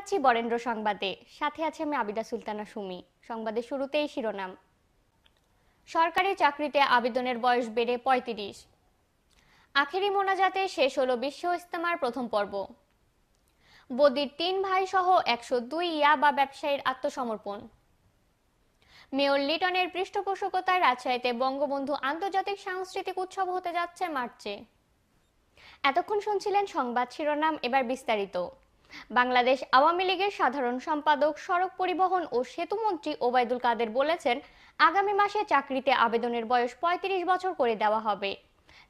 জানাচ্ছি বরেন্দ্র সংবাদে সাথে আছে আমি আবিদা সুলতানা সুমি সংবাদের শুরুতেই শিরোনাম সরকারি চাকরিতে আবেদনের বয়স বেড়ে পঁয়ত্রিশ আখেরি মোনাজাতে শেষ হলো বিশ্ব ইস্তেমার প্রথম পর্ব বদির তিন ভাই সহ একশো দুই ইয়া বা ব্যবসায়ীর আত্মসমর্পণ মেয়র লিটনের পৃষ্ঠপোষকতায় রাজশাহীতে বঙ্গবন্ধু আন্তর্জাতিক সাংস্কৃতিক উৎসব হতে যাচ্ছে মার্চে এতক্ষণ শুনছিলেন সংবাদ শিরোনাম এবার বিস্তারিত বাংলাদেশ আওয়ামী লীগের সাধারণ সম্পাদক সড়ক পরিবহন ও সেতুমন্ত্রী ওবায়দুল কাদের বলেছেন আগামী মাসে চাকরিতে আবেদনের বয়স ৩৫ বছর করে দেওয়া হবে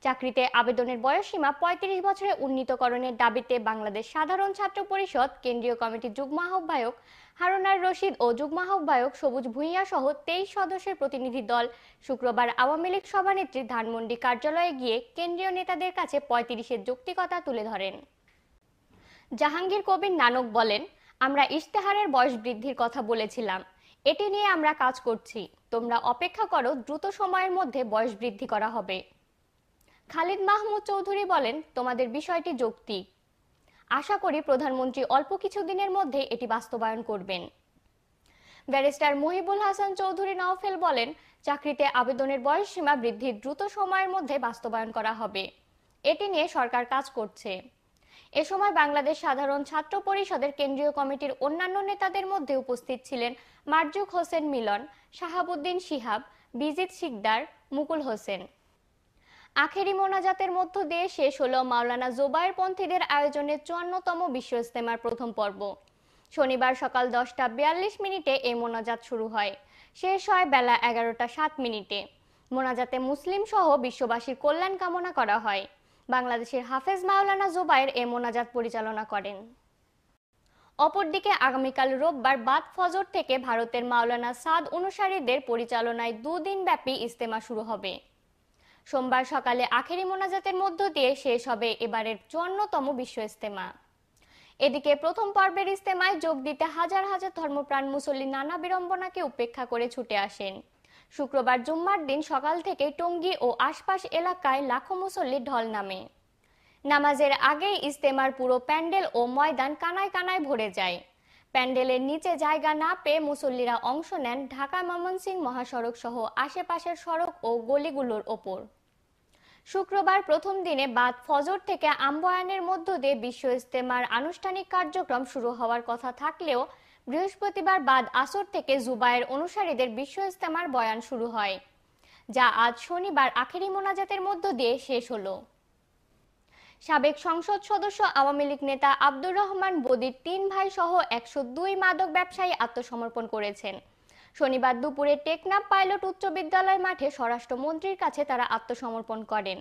চাকরিতে আবেদনের বয়সসীমা ৩৫ বছরে উন্নীতকরণের দাবিতে বাংলাদেশ সাধারণ ছাত্র পরিষদ কেন্দ্রীয় কমিটির যুগ্ম আহ্বায়ক হারুনার রশিদ ও যুগ্ম আহ্বায়ক সবুজ ভূঁইয়া সহ তেইশ সদস্যের প্রতিনিধি দল শুক্রবার আওয়ামী লীগ সভানেত্রী ধানমন্ডি কার্যালয়ে গিয়ে কেন্দ্রীয় নেতাদের কাছে পঁয়ত্রিশের যৌক্তিকতা তুলে ধরেন জাহাঙ্গীর কবির নানক বলেন আমরা ইশতেহারের বয়স বৃদ্ধির কথা বলেছিলাম এটি নিয়ে আমরা কাজ করছি তোমরা অপেক্ষা করো দ্রুত সময়ের মধ্যে বয়স বৃদ্ধি করা হবে খালিদ মাহমুদ চৌধুরী বলেন তোমাদের বিষয়টি যৌক্তিক আশা করি প্রধানমন্ত্রী অল্প কিছুদিনের মধ্যে এটি বাস্তবায়ন করবেন ব্যারিস্টার মহিবুল হাসান চৌধুরী নওফেল বলেন চাকরিতে আবেদনের বয়স সীমা বৃদ্ধির দ্রুত সময়ের মধ্যে বাস্তবায়ন করা হবে এটি নিয়ে সরকার কাজ করছে এ সময় বাংলাদেশ সাধারণ ছাত্র পরিষদের কেন্দ্রীয় কমিটির অন্যান্য নেতাদের মধ্যে উপস্থিত ছিলেন মার্জুক হোসেন মিলন শাহাবুদ্দিন শিহাব বিজিত শিকদার মুকুল হোসেন আখেরি মোনাজাতের মধ্য দিয়ে শেষ হল মাওলানা জোবায়ের পন্থীদের আয়োজনে চুয়ান্নতম বিশ্ব ইস্তেমার প্রথম পর্ব শনিবার সকাল দশটা বিয়াল্লিশ মিনিটে এই মোনাজাত শুরু হয় শেষ হয় বেলা এগারোটা সাত মিনিটে মোনাজাতে মুসলিম সহ বিশ্ববাসীর কল্যাণ কামনা করা হয় বাংলাদেশের হাফেজ মাওলানা জুবায়ের এ মোনাজাত পরিচালনা করেন অপরদিকে আগামীকাল রোববার বাদ ফজর থেকে ভারতের মাওলানা সাদ অনুসারীদের পরিচালনায় দুদিন ব্যাপী ইস্তেমা শুরু হবে সোমবার সকালে আখেরি মোনাজাতের মধ্য দিয়ে শেষ হবে এবারের চুয়ান্নতম বিশ্ব ইস্তেমা এদিকে প্রথম পর্বের ইস্তেমায় যোগ দিতে হাজার হাজার ধর্মপ্রাণ মুসল্লি নানা বিড়ম্বনাকে উপেক্ষা করে ছুটে আসেন শুক্রবার জুম্মার দিন সকাল থেকে টঙ্গী ও আশপাশ এলাকায় লাখো মুসল্লি ঢল নামে নামাজের আগেই ইস্তেমার পুরো প্যান্ডেল ও ময়দান কানায় কানায় ভরে যায় প্যান্ডেলের নিচে জায়গা না পেয়ে মুসল্লিরা অংশ নেন ঢাকা ময়মনসিং মহাসড়ক সহ আশেপাশের সড়ক ও গলিগুলোর ওপর শুক্রবার প্রথম দিনে বাদ ফজর থেকে আম্বয়ানের মধ্য দিয়ে বিশ্ব ইস্তেমার আনুষ্ঠানিক কার্যক্রম শুরু হওয়ার কথা থাকলেও বৃহস্পতিবার বাদ আসর থেকে জুবায়ের অনুসারীদের বিশ্ব ইস্তেমার বয়ান শুরু হয় যা আজ শনিবার আখেরি মোনাজাতের মধ্য দিয়ে শেষ হলো সাবেক সংসদ সদস্য আওয়ামী লীগ নেতা আব্দুর রহমান বদির তিন ভাই সহ একশো দুই মাদক ব্যবসায়ী আত্মসমর্পণ করেছেন শনিবার দুপুরে টেকনাফ পাইলট উচ্চ বিদ্যালয় মাঠে স্বরাষ্ট্রমন্ত্রীর কাছে তারা আত্মসমর্পণ করেন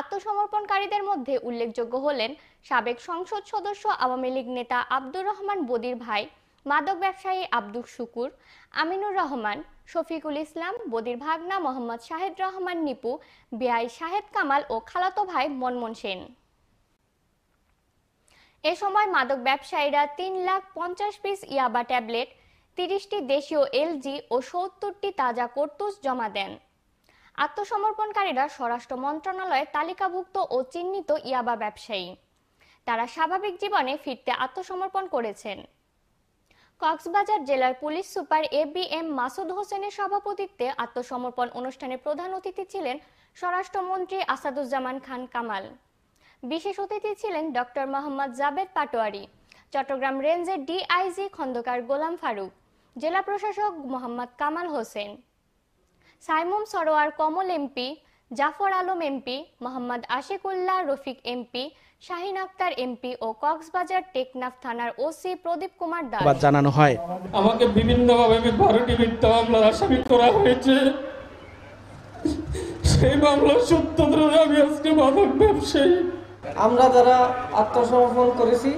আত্মসমর্পণকারীদের মধ্যে উল্লেখযোগ্য হলেন সাবেক সংসদ সদস্য আওয়ামী লীগ নেতা আব্দুর রহমান বদির ভাই মাদক ব্যবসায়ী আব্দুল শুকুর আমিনুর রহমান শফিকুল ইসলাম বদির ভাগনা মোহাম্মদ শাহেদ রহমান নিপু বিআই শাহেদ কামাল ও খালাতো ভাই মনমন সেন এ সময় মাদক ব্যবসায়ীরা তিন লাখ পঞ্চাশ পিস ইয়াবা ট্যাবলেট তিরিশটি দেশীয় এলজি ও সত্তরটি তাজা কর্তুস জমা দেন আত্মসমর্পণকারীরা স্বরাষ্ট্র মন্ত্রণালয়ে তালিকাভুক্ত ও চিহ্নিত ইয়াবা ব্যবসায়ী তারা স্বাভাবিক জীবনে ফিরতে আত্মসমর্পণ করেছেন কক্সবাজার জেলার police super A B M Masud হোসেনের সভাপতিত্বে আত্মসমর্পণ অনুষ্ঠানে প্রধান অতিথি ছিলেন স্বরাষ্ট্রমন্ত্রী আসাদুজ্জামান খান কামাল বিশেষ অতিথি ছিলেন ডক্টর মোহাম্মদ জাবেদ পাটোয়ারি চট্টগ্রাম রেঞ্জের ডিআইজি খন্দকার গোলাম ফারুক জেলা প্রশাসক Mohammad Kamal Hossain Saimum Sarwar Komol MP Jafar Alam MP Mohammad Ashikullah Rafiq MP Shahin Akter MP ও কক্সবাজার টেকনাফ থানার ওসি প্রদীপ কুমার দাস জানানো হয় আমাকে বিভিন্নভাবে বারোটি মিথ্যা মামলার আসামি করা হয়েছে সেই মামলার সূত্র আমি আজকে মাদক ব্যবসায়ী আমরা যারা আত্মসমর্পণ করেছি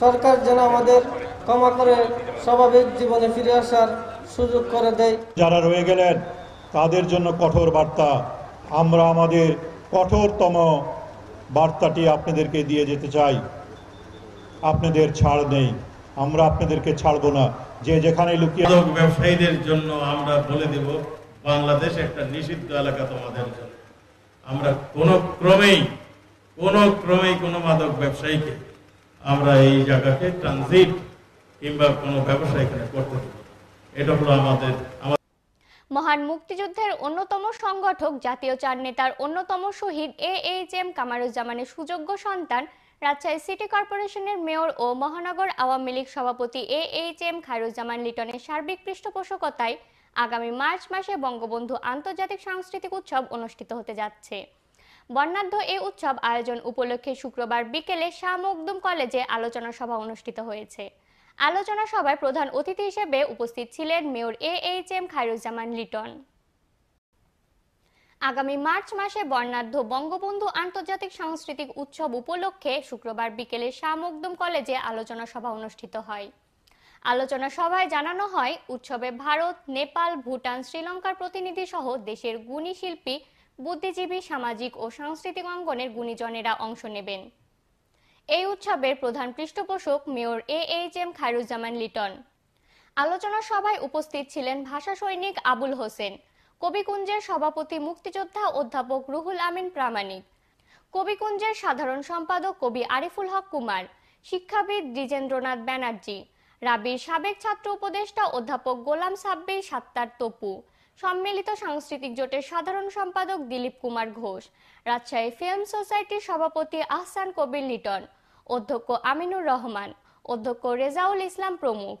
সরকার যেন আমাদের ক্ষমা করে স্বাভাবিক জীবনে ফিরে আসার সুযোগ করে দেয় যারা রয়ে গেলেন তাদের জন্য কঠোর বার্তা আমরা আমাদের কঠোরতম বার্তাটি আপনাদেরকে দিয়ে যেতে চাই আপনাদের ছাড় নেই আমরা আপনাদেরকে ছাড়ব না যে যেখানে লুকিয়ে ব্যবসায়ীদের জন্য আমরা বলে দেব বাংলাদেশ একটা নিষিদ্ধ এলাকা তোমাদের জন্য আমরা কোন ক্রমেই কোন ক্রমেই কোন মাদক ব্যবসায়ীকে আমরা এই জায়গাকে ট্রানজিট কিংবা কোনো ব্যবসা এখানে করতে দেব এটা হলো আমাদের আমাদের মহান মুক্তিযুদ্ধের অন্যতম সংগঠক জাতীয় চার নেতার অন্যতম শহীদ এ এইচ এম কামারুজ্জামানের সুযোগ্য সন্তান রাজশাহী সিটি কর্পোরেশনের মেয়র ও মহানগর আওয়ামী লীগ সভাপতি এ এইচ এম খায়রুজ্জামান লিটনের সার্বিক পৃষ্ঠপোষকতায় আগামী মার্চ মাসে বঙ্গবন্ধু আন্তর্জাতিক সাংস্কৃতিক উৎসব অনুষ্ঠিত হতে যাচ্ছে বর্ণাঢ্য এই উৎসব আয়োজন উপলক্ষে শুক্রবার বিকেলে শাহ মকদুম কলেজে আলোচনা সভা অনুষ্ঠিত হয়েছে আলোচনা সভায় প্রধান অতিথি হিসেবে উপস্থিত ছিলেন mayor A H M Khairuzzaman Liton আগামী মার্চ মাসে বর্ণাঢ্য বঙ্গবন্ধু আন্তর্জাতিক সাংস্কৃতিক উৎসব উপলক্ষে শুক্রবার বিকেলে শামুকদম কলেজে আলোচনা সভা অনুষ্ঠিত হয় আলোচনা সভায় জানানো হয় উৎসবে ভারত নেপাল ভুটান শ্রীলঙ্কার প্রতিনিধি সহ দেশের গুণী শিল্পী বুদ্ধিজীবী সামাজিক ও সাংস্কৃতিক অঙ্গনের গুণীজনেরা অংশ নেবেন এই উৎসবের প্রধান পৃষ্ঠপোষক mayor A H M Khairuzzaman Liton আলোচনা সভায় উপস্থিত ছিলেন ভাষা সৈনিক আবুল হোসেন কবিকুঞ্জের সভাপতি মুক্তিযোদ্ধা অধ্যাপক রুহুল আমিন প্রামাণিক কবিকুঞ্জের সাধারণ সম্পাদক কবি আরিফুল হক কুমার শিক্ষাবিদ দ্বিজেন্দ্রনাথ ব্যানার্জি রাবির সাবেক ছাত্র উপদেষ্টা অধ্যাপক গোলাম সাব্বির সাত্তার তপু সম্মিলিত সাংস্কৃতিক জোটের সাধারণ সম্পাদক দিলীপ কুমার ঘোষ রাজশাহী ফিল্ম সোসাইটির সভাপতি আহসান কবির লিটন অধ্যক্ষ আমিনুর রহমান অধ্যক্ষ রেজাউল ইসলাম প্রমুখ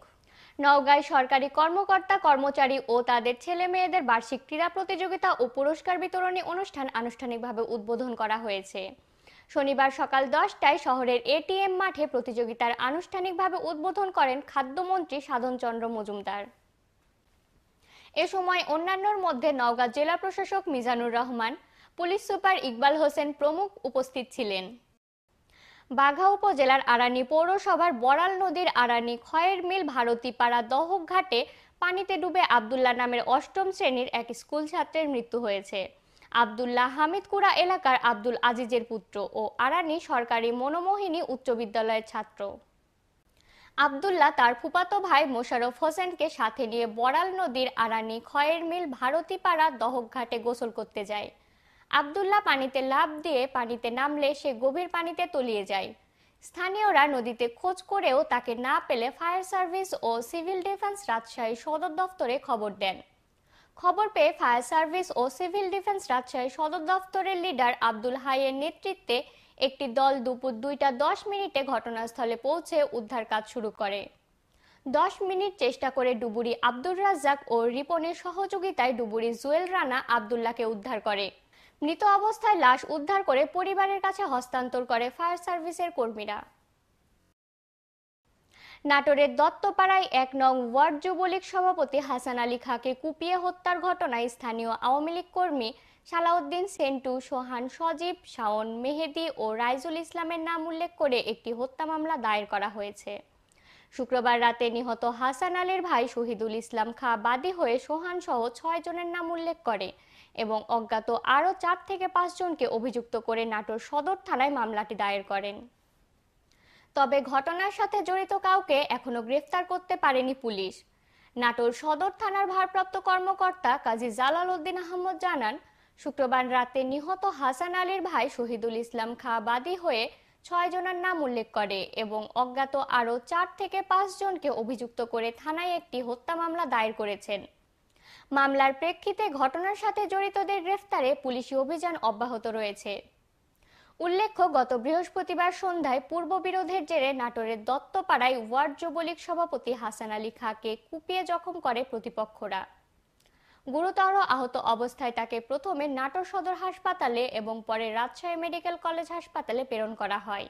নওগাঁয় সরকারি কর্মকর্তা কর্মচারী ও তাদের ছেলে মেয়েদের বার্ষিক ক্রীড়া প্রতিযোগিতা ও পুরস্কার বিতরণী অনুষ্ঠান আনুষ্ঠানিকভাবে উদ্বোধন করা হয়েছে শনিবার সকাল দশটায় শহরের এটিএম মাঠে প্রতিযোগিতার আনুষ্ঠানিকভাবে উদ্বোধন করেন খাদ্যমন্ত্রী সাধনচন্দ্র মজুমদার এ সময় অন্যান্যর মধ্যে নওগাঁ জেলা প্রশাসক মিজানুর রহমান পুলিশ সুপার ইকবাল হোসেন প্রমুখ উপস্থিত ছিলেন বাঘা উপজেলার আরানি পৌরসভার বড়াল নদীর আরানি খয়ের মিল ভারতীপাড়া দহক ঘাটে পানিতে ডুবে আবদুল্লাহ নামের অষ্টম শ্রেণীর এক স্কুল ছাত্রের মৃত্যু হয়েছে আবদুল্লাহ হামিদকুড়া এলাকার আব্দুল আজিজের পুত্র ও আরানি সরকারি মনোমোহিনী উচ্চ বিদ্যালয়ের ছাত্র আবদুল্লাহ তার ফুপাতো ভাই মোশারফ হোসেনকে সাথে নিয়ে বড়াল নদীর আরানি খয়ের মিল ভারতীপাড়া দহকঘাটে গোসল করতে যায় আবদুল্লাহ পানিতে লাভ দিয়ে পানিতে নামলে সে গভীর পানিতে তলিয়ে যায় স্থানীয়রা নদীতে খোঁজ করেও তাকে না পেলে ফায়ার সার্ভিস ও সিভিল ডিফেন্স রাজশাহী সদর দফতরে খবর দেন খবর পেয়ে ফায়ার সার্ভিস ও সিভিল ডিফেন্স রাজশাহী সদর দফতরের লিডার আব্দুল হাইয়ের নেতৃত্বে একটি দল দুপুর দুইটা দশ মিনিটে ঘটনাস্থলে পৌঁছে উদ্ধার কাজ শুরু করে দশ মিনিট চেষ্টা করে ডুবুরি আব্দুর রাজ্জাক ও রিপনের সহযোগিতায় ডুবুরি জুয়েল রানা আবদুল্লাহকে উদ্ধার করে মৃত অবস্থায় লাশ উদ্ধার করে পরিবারের কাছে হস্তান্তর করে ফায়ার সার্ভিসের কর্মীরা নাটোরের দত্তপাড়ায় এক নং ওয়ার্ড যুবলীগ সভাপতি হাসান আলী খাঁকে কুপিয়ে হত্যার ঘটনায় স্থানীয় আওয়ামী লীগ কর্মী সালাউদ্দিন সেন্টু সোহান সজীব শাওন মেহেদি ও রাইজুল ইসলামের নাম উল্লেখ করে একটি হত্যা মামলা দায়ের করা হয়েছে শুক্রবার রাতে নিহত হাসান আলীর ভাই শহীদুল ইসলাম খা বাদী হয়ে সোহান সহ ছয় জনের নাম উল্লেখ করে এবং অজ্ঞাত আরও চার থেকে পাঁচজনকে অভিযুক্ত করে নাটোর সদর থানায় মামলাটি দায়ের করেন তবে ঘটনার সাথে জড়িত কাউকে এখনো গ্রেফতার করতে পারেনি পুলিশ নাটোর সদর থানার ভারপ্রাপ্ত কর্মকর্তা কাজী জালাল উদ্দিন আহমদ জানান শুক্রবার রাতে নিহত হাসান আলীর ভাই শহীদুল ইসলাম খা বাদী হয়ে ছয় জনের নাম উল্লেখ করে এবং অজ্ঞাত আরও চার থেকে পাঁচ জনকে অভিযুক্ত করে থানায় একটি হত্যা মামলা দায়ের করেছেন মামলার প্রেক্ষিতে ঘটনার সাথে জড়িতদের গ্রেফতারে পুলিশি অভিযান অব্যাহত রয়েছে উল্লেখ্য গত বৃহস্পতিবার সন্ধ্যায় পূর্ব বিরোধের জেরে নাটোরের দত্তপাড়ায় ওয়ার্ড যুবলীগ সভাপতি হাসান আলী খাঁকে কুপিয়ে জখম করে প্রতিপক্ষরা গুরুতর আহত অবস্থায় তাকে প্রথমে নাটোর সদর হাসপাতালে এবং পরে রাজশাহী মেডিকেল কলেজ হাসপাতালে প্রেরণ করা হয়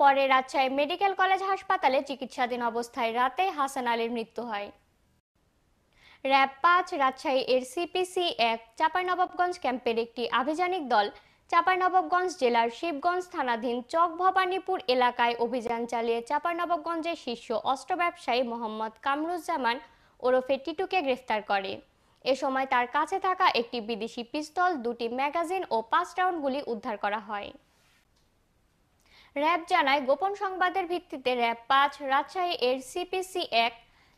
পরে রাজশাহী মেডিকেল কলেজ হাসপাতালে চিকিৎসাধীন অবস্থায় রাতে হাসান আলীর মৃত্যু হয় র্যাব পাঁচ রাজশাহী এর সিপিসি এক চাঁপাইনবাবগঞ্জ ক্যাম্পের একটি আভিযানিক দল চাঁপাইনবাবগঞ্জ জেলার শিবগঞ্জ থানাধীন চক ভবানীপুর এলাকায় অভিযান চালিয়ে চাঁপাইনবাবগঞ্জের শীর্ষ অস্ত্র ব্যবসায়ী মোহাম্মদ কামরুজ্জামান ওরফে টিটুকে গ্রেফতার করে এ সময় তার কাছে থাকা একটি বিদেশি পিস্তল দুটি ম্যাগাজিন ও পাঁচ রাউন্ড গুলি উদ্ধার করা হয় র্যাব জানায় গোপন সংবাদের ভিত্তিতে র্যাব পাঁচ রাজশাহী এর সিপিসি এক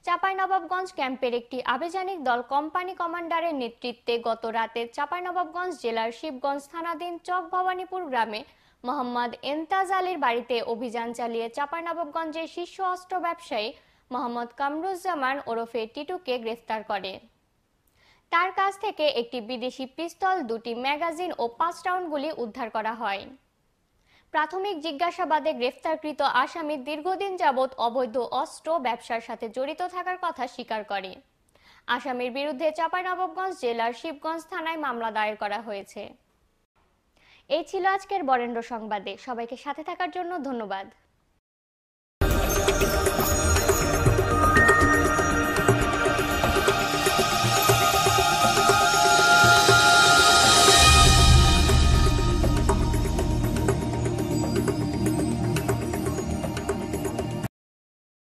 চাঁপাইনবাবগঞ্জ ক্যাম্পের একটি আবেজানিক দল কোম্পানি কমান্ডারের নেতৃত্বে গত রাতে চাঁপাইনবাবগঞ্জ জেলার শিবগঞ্জ থানাধীন চক ভবানীপুর গ্রামে মোহাম্মদ এন্তাজ আলীর বাড়িতে অভিযান চালিয়ে চাঁপাইনবাবগঞ্জের শীর্ষ অস্ত্র ব্যবসায়ী মোহাম্মদ কামরুজ্জামান ওরফে টিটুকে গ্রেফতার করে তার কাছ থেকে একটি বিদেশি পিস্তল দুটি ম্যাগাজিন ও পাঁচ রাউন্ড গুলি উদ্ধার করা হয় প্রাথমিক জিজ্ঞাসাবাদে গ্রেফতারকৃত আসামি দীর্ঘদিন যাবৎ অবৈধ অস্ত্র ব্যবসার সাথে জড়িত থাকার কথা স্বীকার করে আসামির বিরুদ্ধে চাঁপাইনবাবগঞ্জ জেলার শিবগঞ্জ থানায় মামলা দায়ের করা হয়েছে এই ছিল আজকের বরেন্দ্র সংবাদে সবাইকে সাথে থাকার জন্য ধন্যবাদ